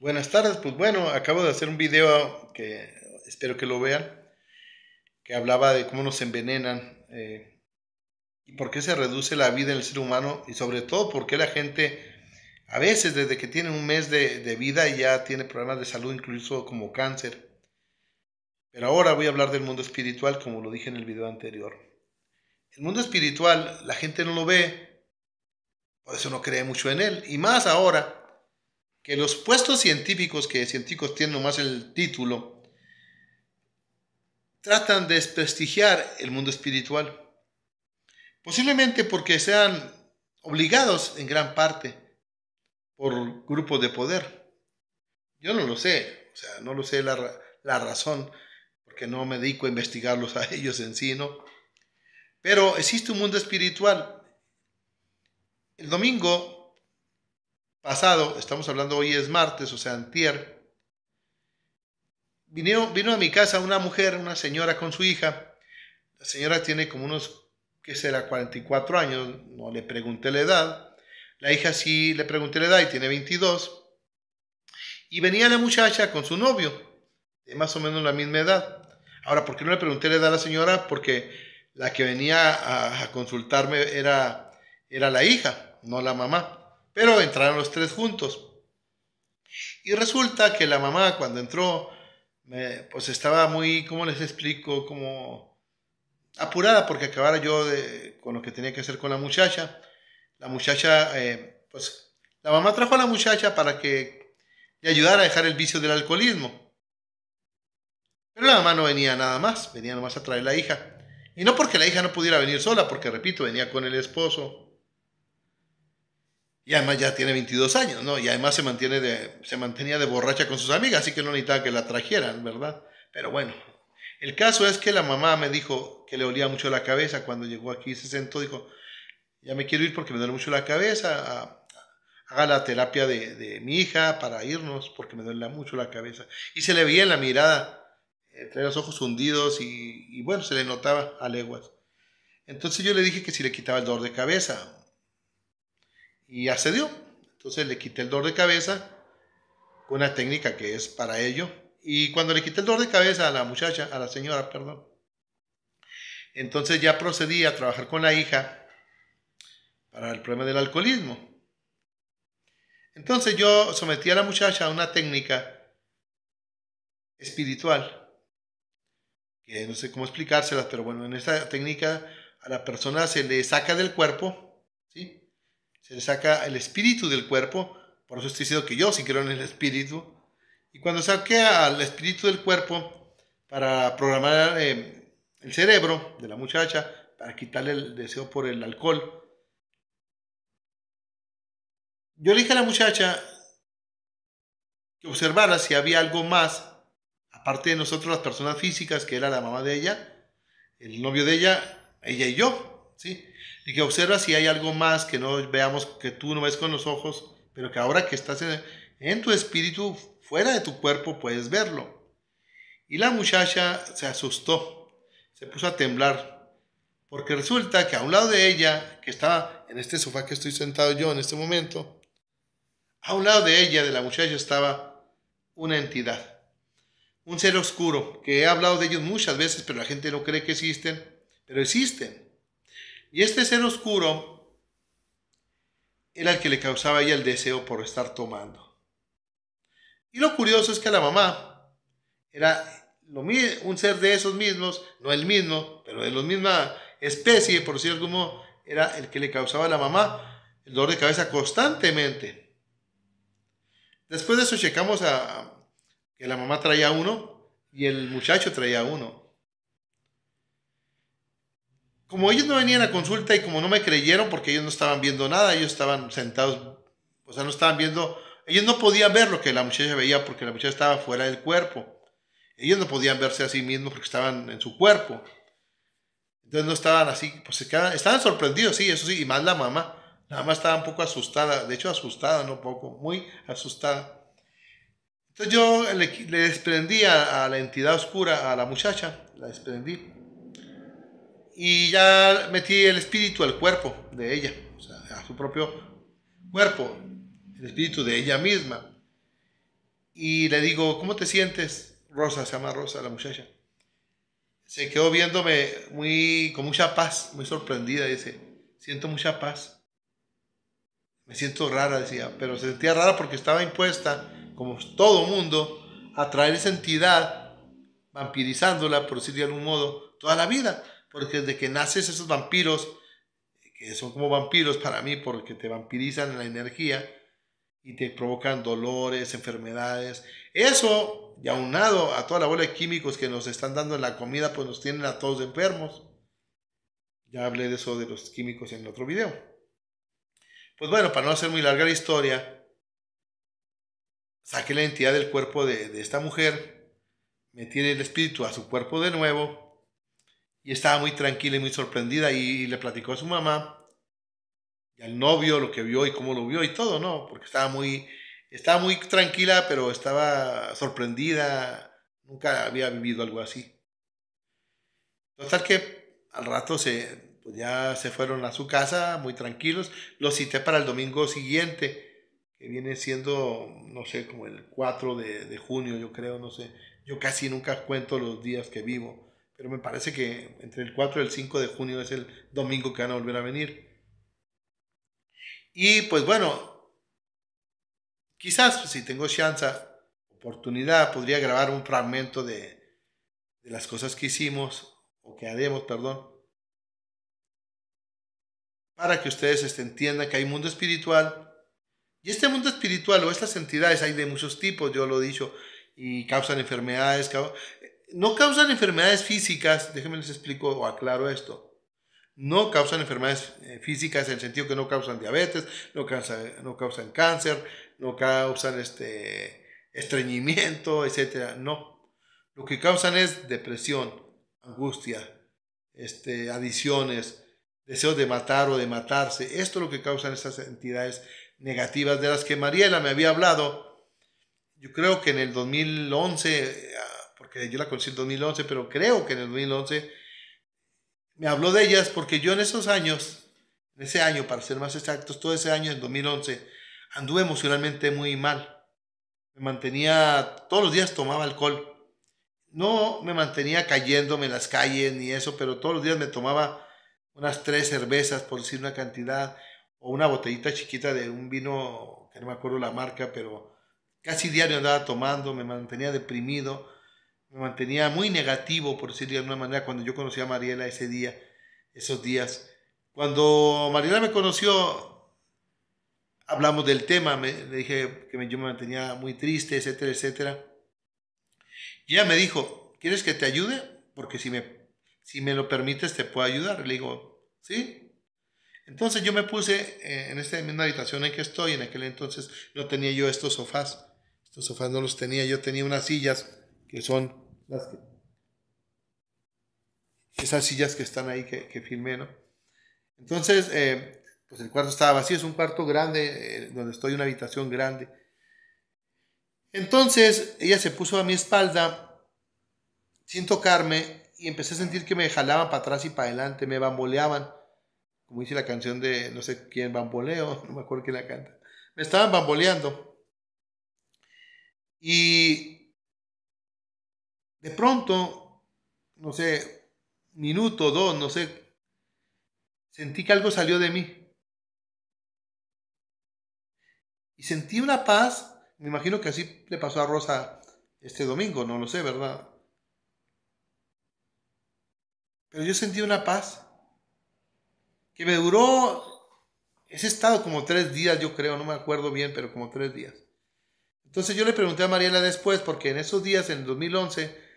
Buenas tardes, pues bueno, acabo de hacer un video que espero que lo vean, que hablaba de cómo nos envenenan eh, y por qué se reduce la vida en el ser humano y sobre todo por qué la gente a veces desde que tiene un mes de, de vida ya tiene problemas de salud, incluso como cáncer. Pero ahora voy a hablar del mundo espiritual, como lo dije en el video anterior. El mundo espiritual la gente no lo ve, por eso no cree mucho en él, y más ahora los puestos científicos, que científicos tienen más el título, tratan de desprestigiar el mundo espiritual. Posiblemente porque sean obligados en gran parte por grupos de poder. Yo no lo sé, o sea, no lo sé la, la razón, porque no me dedico a investigarlos a ellos en sí, ¿no? Pero existe un mundo espiritual. El domingo pasado, estamos hablando hoy es martes, o sea, antier, vino, vino a mi casa una mujer, una señora con su hija. La señora tiene como unos, qué será, 44 años, no le pregunté la edad. La hija sí le pregunté la edad y tiene 22. Y venía la muchacha con su novio, de más o menos la misma edad. Ahora, ¿por qué no le pregunté la edad a la señora? Porque la que venía a, a consultarme era, era la hija, no la mamá. Pero entraron los tres juntos. Y resulta que la mamá cuando entró, pues estaba muy, ¿cómo les explico? Como apurada porque acabara yo de, con lo que tenía que hacer con la muchacha. La muchacha, eh, pues la mamá trajo a la muchacha para que le ayudara a dejar el vicio del alcoholismo. Pero la mamá no venía nada más, venía nomás a traer la hija. Y no porque la hija no pudiera venir sola, porque repito, venía con el esposo. Y además ya tiene 22 años, ¿no? Y además se, mantiene de, se mantenía de borracha con sus amigas, así que no necesitaba que la trajeran, ¿verdad? Pero bueno, el caso es que la mamá me dijo que le olía mucho la cabeza cuando llegó aquí, se sentó, dijo, ya me quiero ir porque me duele mucho la cabeza, haga la terapia de, mi hija para irnos porque me duele mucho la cabeza. Y se le veía en la mirada, entre eh, los ojos hundidos y, y bueno, se le notaba a leguas. Entonces yo le dije que si le quitaba el dolor de cabeza, y accedió. Entonces le quité el dolor de cabeza con una técnica que es para ello. Y cuando le quité el dolor de cabeza a la muchacha, a la señora, perdón, entonces ya procedí a trabajar con la hija para el problema del alcoholismo. Entonces yo sometí a la muchacha a una técnica espiritual, que no sé cómo explicárselas, pero bueno, en esta técnica a la persona se le saca del cuerpo se le saca el espíritu del cuerpo, por eso estoy diciendo que yo sí creo en el espíritu, y cuando saqué al espíritu del cuerpo para programar eh, el cerebro de la muchacha, para quitarle el deseo por el alcohol, yo le dije a la muchacha que observara si había algo más, aparte de nosotros las personas físicas, que era la mamá de ella, el novio de ella, ella y yo, ¿sí? y que observa si hay algo más que no veamos, que tú no ves con los ojos, pero que ahora que estás en, en tu espíritu, fuera de tu cuerpo, puedes verlo. Y la muchacha se asustó, se puso a temblar, porque resulta que a un lado de ella, que estaba en este sofá que estoy sentado yo en este momento, a un lado de ella, de la muchacha, estaba una entidad, un ser oscuro, que he hablado de ellos muchas veces, pero la gente no cree que existen, pero existen. Y este ser oscuro era el que le causaba a ella el deseo por estar tomando. Y lo curioso es que la mamá era un ser de esos mismos, no el mismo, pero de la misma especie, por cierto, modo, era el que le causaba a la mamá el dolor de cabeza constantemente. Después de eso checamos a, que la mamá traía uno y el muchacho traía uno como ellos no venían a consulta y como no me creyeron porque ellos no estaban viendo nada, ellos estaban sentados, o sea, no estaban viendo, ellos no podían ver lo que la muchacha veía porque la muchacha estaba fuera del cuerpo. Ellos no podían verse a sí mismos porque estaban en su cuerpo. Entonces no estaban así, pues estaban sorprendidos, sí, eso sí, y más la mamá. La mamá estaba un poco asustada, de hecho asustada, no poco, muy asustada. Entonces yo le, desprendí a la entidad oscura, a la muchacha, la desprendí y ya metí el espíritu al cuerpo de ella, o sea, a su propio cuerpo, el espíritu de ella misma. Y le digo, ¿cómo te sientes? Rosa, se llama Rosa, la muchacha. Se quedó viéndome muy, con mucha paz, muy sorprendida, dice, siento mucha paz. Me siento rara, decía, pero se sentía rara porque estaba impuesta, como todo mundo, a traer esa entidad, vampirizándola, por decirlo de algún modo, toda la vida porque desde que naces esos vampiros, que son como vampiros para mí, porque te vampirizan la energía y te provocan dolores, enfermedades. Eso, y aunado a toda la bola de químicos que nos están dando en la comida, pues nos tienen a todos enfermos. Ya hablé de eso de los químicos en el otro video. Pues bueno, para no hacer muy larga la historia, saqué la entidad del cuerpo de, de esta mujer, metí el espíritu a su cuerpo de nuevo y estaba muy tranquila y muy sorprendida y, le platicó a su mamá y al novio lo que vio y cómo lo vio y todo, ¿no? Porque estaba muy, estaba muy tranquila, pero estaba sorprendida, nunca había vivido algo así. Total que al rato se, pues ya se fueron a su casa muy tranquilos, los cité para el domingo siguiente, que viene siendo, no sé, como el 4 de, de junio, yo creo, no sé. Yo casi nunca cuento los días que vivo pero me parece que entre el 4 y el 5 de junio es el domingo que van a volver a venir. Y pues bueno, quizás pues, si tengo chance, oportunidad, podría grabar un fragmento de, las cosas que hicimos, o que haremos, perdón, para que ustedes este, entiendan que hay mundo espiritual. Y este mundo espiritual o estas entidades hay de muchos tipos, yo lo he dicho, y causan enfermedades. Causan no causan enfermedades físicas, déjenme les explico o aclaro esto. No causan enfermedades eh, físicas en el sentido que no causan diabetes, no causan, no causan cáncer, no causan este, estreñimiento, etc. No. Lo que causan es depresión, angustia, este, adiciones, deseos de matar o de matarse. Esto es lo que causan esas entidades negativas de las que Mariela me había hablado. Yo creo que en el 2011 porque yo la conocí en 2011, pero creo que en el 2011 me habló de ellas porque yo en esos años, en ese año, para ser más exactos, todo ese año, en 2011, anduve emocionalmente muy mal. Me mantenía, todos los días tomaba alcohol. No me mantenía cayéndome en las calles ni eso, pero todos los días me tomaba unas tres cervezas, por decir una cantidad, o una botellita chiquita de un vino, que no me acuerdo la marca, pero casi diario andaba tomando, me mantenía deprimido me mantenía muy negativo, por decirlo de alguna manera, cuando yo conocí a Mariela ese día, esos días. Cuando Mariela me conoció, hablamos del tema, le dije que yo me mantenía muy triste, etcétera, etcétera. Y ella me dijo, ¿quieres que te ayude? Porque si me, si me lo permites, te puedo ayudar. Le digo, ¿sí? Entonces yo me puse eh, en esta misma habitación en que estoy. En aquel entonces no tenía yo estos sofás. Estos sofás no los tenía, yo tenía unas sillas que son las esas sillas que están ahí que, filmé, ¿no? Entonces, eh, pues el cuarto estaba vacío, es un cuarto grande, eh, donde estoy, una habitación grande. Entonces, ella se puso a mi espalda, sin tocarme, y empecé a sentir que me jalaban para atrás y para adelante, me bamboleaban, como dice la canción de no sé quién, bamboleo, no me acuerdo quién la canta. Me estaban bamboleando. Y de pronto, no sé, minuto, dos, no sé, sentí que algo salió de mí. Y sentí una paz, me imagino que así le pasó a Rosa este domingo, no lo sé, ¿verdad? Pero yo sentí una paz que me duró ese estado como tres días, yo creo, no me acuerdo bien, pero como tres días. Entonces yo le pregunté a Mariela después, porque en esos días, en 2011,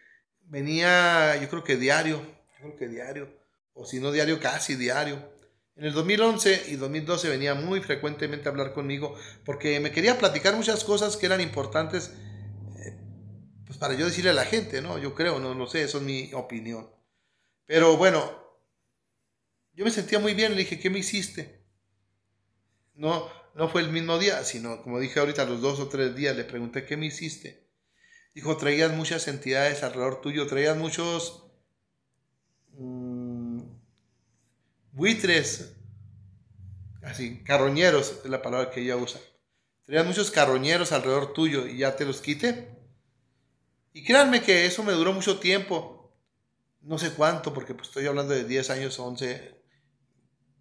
venía, yo creo que diario, yo creo que diario, o si no diario, casi diario. En el 2011 y 2012 venía muy frecuentemente a hablar conmigo porque me quería platicar muchas cosas que eran importantes eh, pues para yo decirle a la gente, ¿no? Yo creo, no, sé, eso es mi opinión. Pero bueno, yo me sentía muy bien, le dije, ¿qué me hiciste? No, no fue el mismo día, sino como dije ahorita, los dos o tres días le pregunté, ¿qué me hiciste? Dijo, traías muchas entidades alrededor tuyo, traías muchos mm, buitres, así, carroñeros es la palabra que ella usa. Traías muchos carroñeros alrededor tuyo y ya te los quite. Y créanme que eso me duró mucho tiempo, no sé cuánto, porque pues, estoy hablando de 10 años, 11,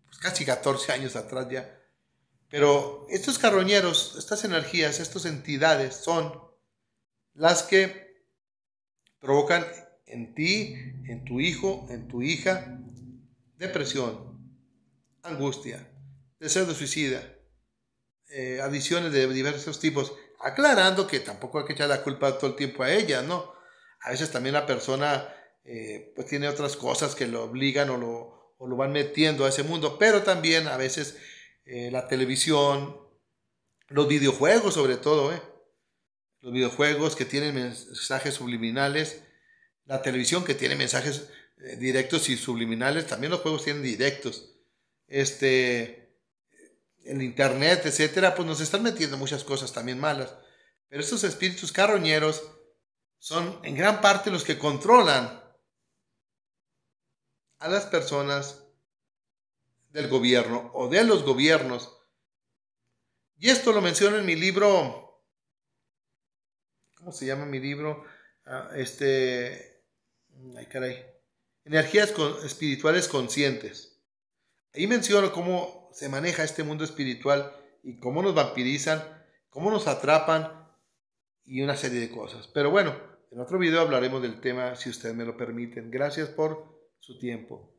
pues casi 14 años atrás ya. Pero estos carroñeros, estas energías, estas entidades son las que provocan en ti, en tu hijo, en tu hija, depresión, angustia, deseo de suicida, eh, adicciones de diversos tipos, aclarando que tampoco hay que echar la culpa todo el tiempo a ella, ¿no? A veces también la persona eh, pues tiene otras cosas que lo obligan o lo, van metiendo a ese mundo, pero también a veces eh, la televisión, los videojuegos sobre todo, ¿eh? los videojuegos que tienen mensajes subliminales, la televisión que tiene mensajes eh, directos y subliminales, también los juegos tienen directos, este, el internet, etcétera, pues nos están metiendo muchas cosas también malas. Pero estos espíritus carroñeros son en gran parte los que controlan a las personas del gobierno o de los gobiernos. Y esto lo menciono en mi libro ¿Cómo se llama mi libro? Ah, este. Ay, caray. Energías espirituales conscientes. Ahí menciono cómo se maneja este mundo espiritual y cómo nos vampirizan, cómo nos atrapan y una serie de cosas. Pero bueno, en otro video hablaremos del tema si ustedes me lo permiten. Gracias por su tiempo.